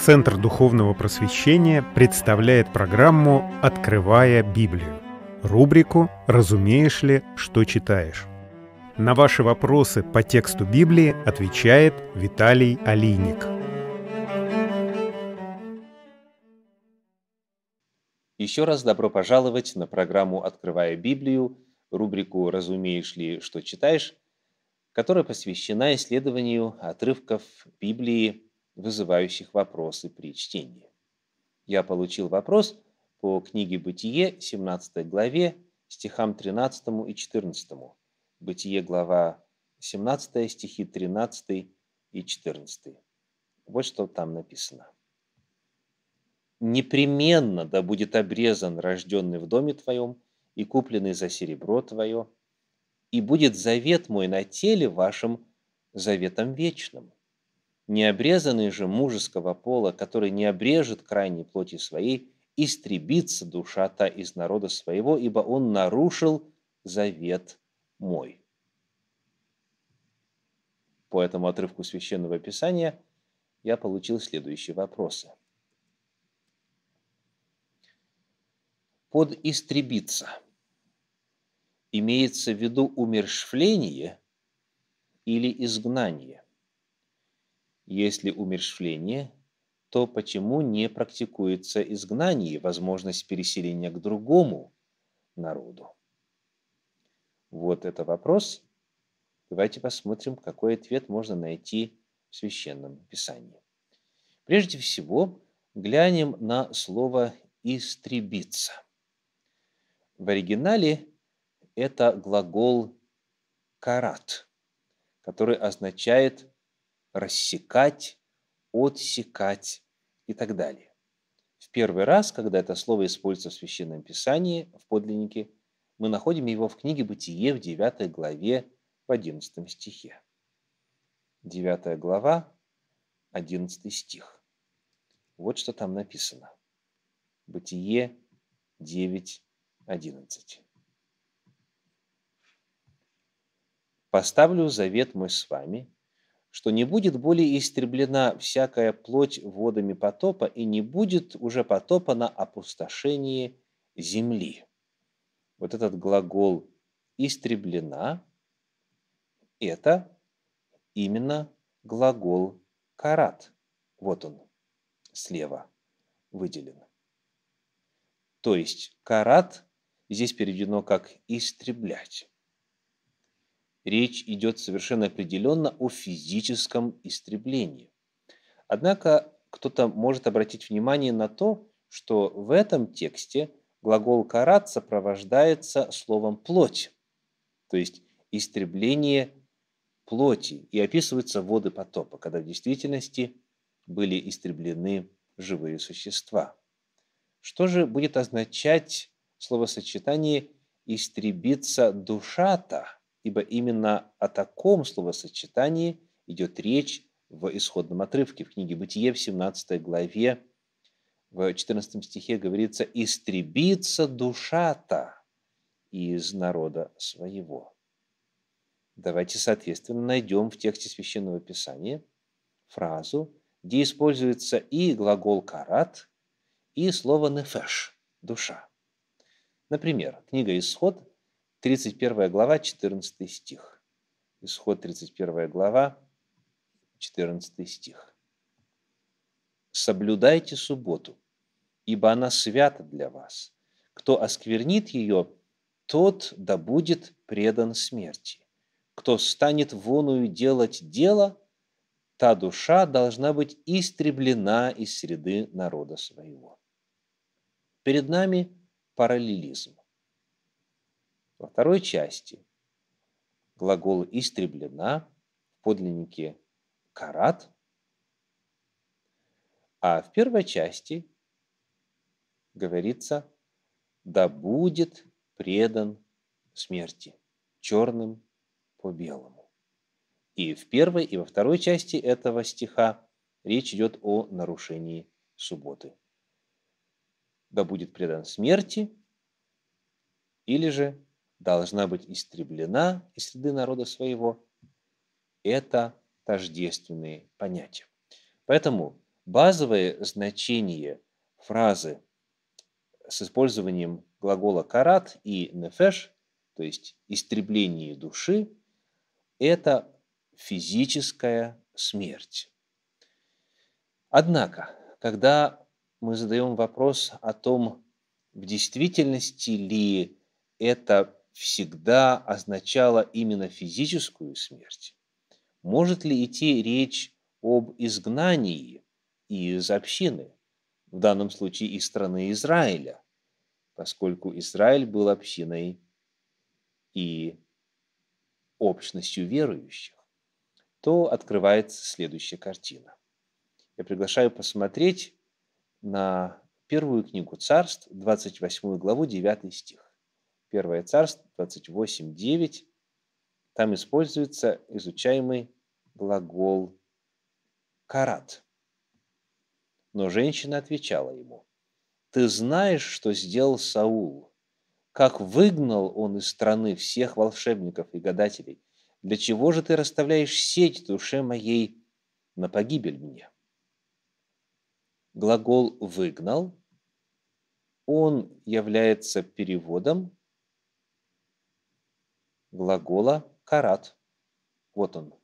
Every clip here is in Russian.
Центр духовного просвещения представляет программу «Открывая Библию» рубрику «Разумеешь ли, что читаешь?». На ваши вопросы по тексту Библии отвечает Виталий Алиник. Еще раз добро пожаловать на программу «Открывая Библию», рубрику «Разумеешь ли, что читаешь?», которая посвящена исследованию отрывков Библии, вызывающих вопросы при чтении. Я получил вопрос по книге «Бытие» 17 главе, стихам 13 и 14. «Бытие» глава 17, стихи 13 и 14. Вот что там написано. «Непременно да будет обрезан рожденный в доме твоем и купленный за серебро твое, и будет завет мой на теле вашем заветом вечным» Необрезанный же мужеского пола, который не обрежет крайней плоти своей, истребится душа та из народа своего, ибо он нарушил завет мой. По этому отрывку Священного Писания я получил следующие вопросы. Под «истребиться» имеется в виду умершвление или изгнание – если умерщвление, то почему не практикуется изгнание, возможность переселения к другому народу? Вот это вопрос. Давайте посмотрим, какой ответ можно найти в Священном Писании. Прежде всего, глянем на слово «истребиться». В оригинале это глагол «карат», который означает рассекать, отсекать и так далее. В первый раз, когда это слово используется в Священном Писании, в подлиннике, мы находим его в книге «Бытие» в 9 главе в 11 стихе. 9 глава, 11 стих. Вот что там написано. Бытие 9.11. «Поставлю завет мой с вами, что не будет более истреблена всякая плоть водами потопа и не будет уже потопа на опустошении земли. Вот этот глагол «истреблена» – это именно глагол «карат». Вот он слева выделен. То есть «карат» здесь переведено как «истреблять» речь идет совершенно определенно о физическом истреблении. Однако кто-то может обратить внимание на то, что в этом тексте глагол «карат» сопровождается словом «плоть», то есть истребление плоти, и описываются воды потопа, когда в действительности были истреблены живые существа. Что же будет означать словосочетание истребиться душа душа-то»? ибо именно о таком словосочетании идет речь в исходном отрывке в книге Бытие в 17 главе, в 14 стихе говорится «Истребится душа-то из народа своего». Давайте, соответственно, найдем в тексте Священного Писания фразу, где используется и глагол «карат», и слово «нефеш» – «душа». Например, книга «Исход», 31 глава, 14 стих. Исход 31 глава, 14 стих. «Соблюдайте субботу, ибо она свята для вас. Кто осквернит ее, тот да будет предан смерти. Кто станет воную делать дело, та душа должна быть истреблена из среды народа своего». Перед нами параллелизм. Во второй части глагол «истреблена» в подлиннике «карат», а в первой части говорится «да будет предан смерти черным по белому». И в первой, и во второй части этого стиха речь идет о нарушении субботы. «Да будет предан смерти» или же должна быть истреблена из среды народа своего, это тождественные понятия. Поэтому базовое значение фразы с использованием глагола «карат» и «нефеш», то есть «истребление души», это физическая смерть. Однако, когда мы задаем вопрос о том, в действительности ли это всегда означало именно физическую смерть, может ли идти речь об изгнании из общины, в данном случае из страны Израиля, поскольку Израиль был общиной и общностью верующих, то открывается следующая картина. Я приглашаю посмотреть на первую книгу Царств, 28 главу, 9 стих. 1 Царств 28.9, там используется изучаемый глагол «карат». Но женщина отвечала ему, «Ты знаешь, что сделал Саул, как выгнал он из страны всех волшебников и гадателей, для чего же ты расставляешь сеть душе моей на погибель мне?» Глагол «выгнал» он является переводом глагола «карат». Вот он.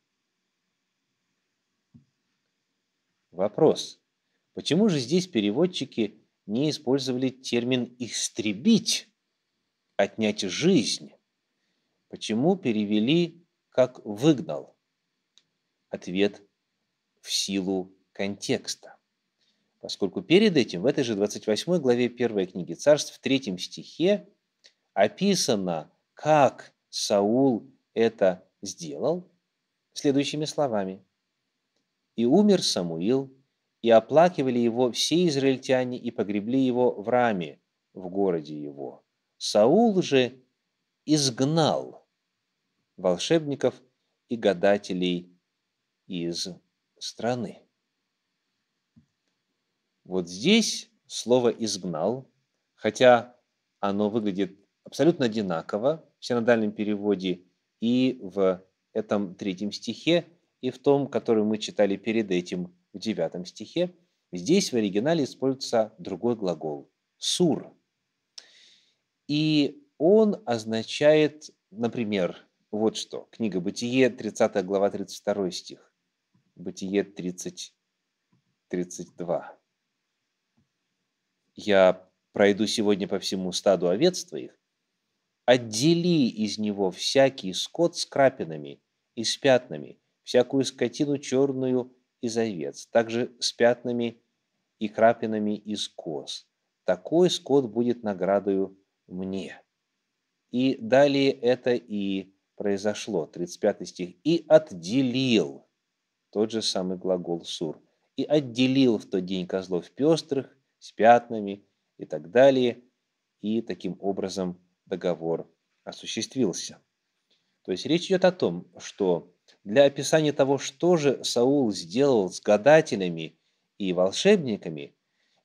Вопрос. Почему же здесь переводчики не использовали термин «истребить», «отнять жизнь»? Почему перевели как «выгнал»? Ответ в силу контекста. Поскольку перед этим, в этой же 28 главе 1 книги царств, в 3 стихе описано, как Саул это сделал следующими словами. «И умер Самуил, и оплакивали его все израильтяне, и погребли его в Раме, в городе его. Саул же изгнал волшебников и гадателей из страны». Вот здесь слово «изгнал», хотя оно выглядит абсолютно одинаково, в синодальном переводе, и в этом третьем стихе, и в том, который мы читали перед этим в девятом стихе, здесь в оригинале используется другой глагол – «сур». И он означает, например, вот что. Книга «Бытие», 30 глава, 32 стих. «Бытие 30, 32. Я пройду сегодня по всему стаду овец твоих, Отдели из него всякий скот с крапинами и с пятнами, всякую скотину черную из овец, также с пятнами и крапинами из коз. Такой скот будет наградою мне». И далее это и произошло, 35 стих. «И отделил» тот же самый глагол «сур», «и отделил в тот день козлов пестрых, с пятнами» и так далее, и таким образом договор осуществился. То есть речь идет о том, что для описания того, что же Саул сделал с гадателями и волшебниками,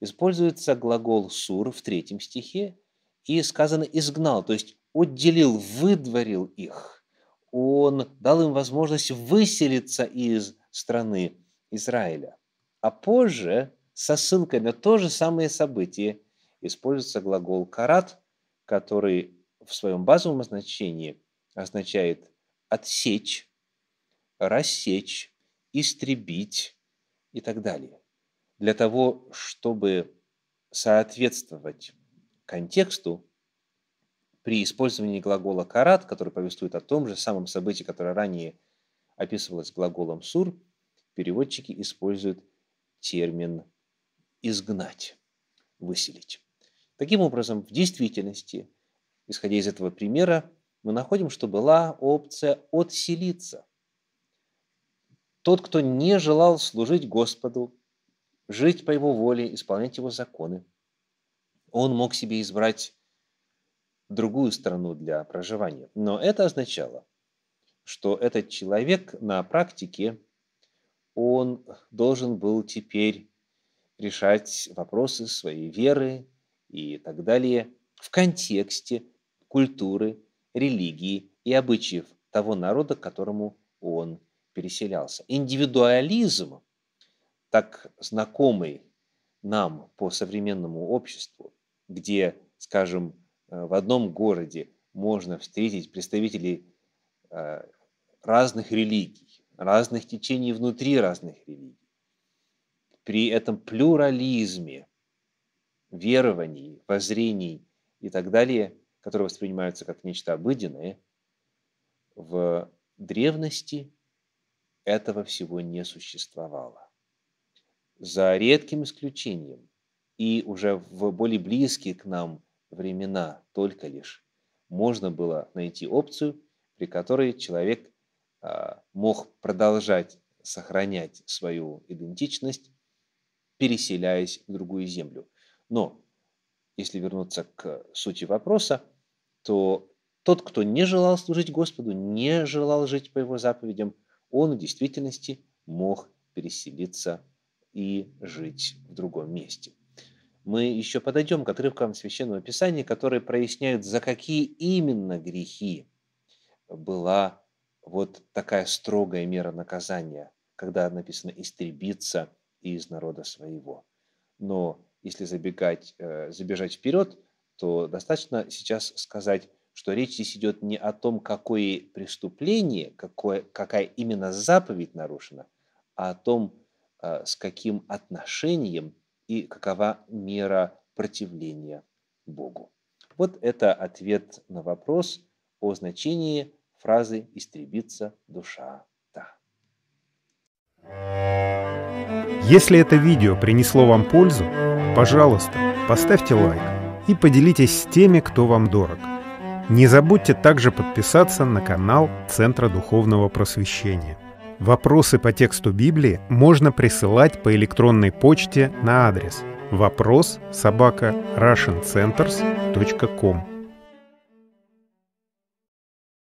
используется глагол «сур» в третьем стихе, и сказано «изгнал», то есть отделил, выдворил их. Он дал им возможность выселиться из страны Израиля. А позже, со ссылкой на то же самое событие, используется глагол «карат», который в своем базовом значении означает отсечь, рассечь, истребить и так далее. Для того, чтобы соответствовать контексту, при использовании глагола «карат», который повествует о том же самом событии, которое ранее описывалось глаголом «сур», переводчики используют термин «изгнать», «выселить». Таким образом, в действительности, исходя из этого примера, мы находим, что была опция «отселиться». Тот, кто не желал служить Господу, жить по Его воле, исполнять Его законы, он мог себе избрать другую страну для проживания. Но это означало, что этот человек на практике, он должен был теперь решать вопросы своей веры, и так далее в контексте культуры, религии и обычаев того народа, к которому он переселялся. Индивидуализм, так знакомый нам по современному обществу, где, скажем, э, в одном городе можно встретить представителей э, разных религий, разных течений внутри разных религий. При этом плюрализме – верований, воззрений и так далее, которые воспринимаются как нечто обыденное, в древности этого всего не существовало. За редким исключением и уже в более близкие к нам времена только лишь можно было найти опцию, при которой человек а, мог продолжать сохранять свою идентичность, переселяясь в другую землю. Но если вернуться к сути вопроса, то тот, кто не желал служить Господу, не желал жить по его заповедям, он в действительности мог переселиться и жить в другом месте. Мы еще подойдем к отрывкам Священного Писания, которые проясняют, за какие именно грехи была вот такая строгая мера наказания, когда написано «истребиться из народа своего». Но если забегать, э, забежать вперед, то достаточно сейчас сказать, что речь здесь идет не о том, какое преступление, какое, какая именно заповедь нарушена, а о том, э, с каким отношением и какова мера противления Богу. Вот это ответ на вопрос о значении фразы «истребится душа та». Если это видео принесло вам пользу, Пожалуйста, поставьте лайк и поделитесь с теми, кто вам дорог. Не забудьте также подписаться на канал Центра Духовного Просвещения. Вопросы по тексту Библии можно присылать по электронной почте на адрес вопрос собака russiancenters.com.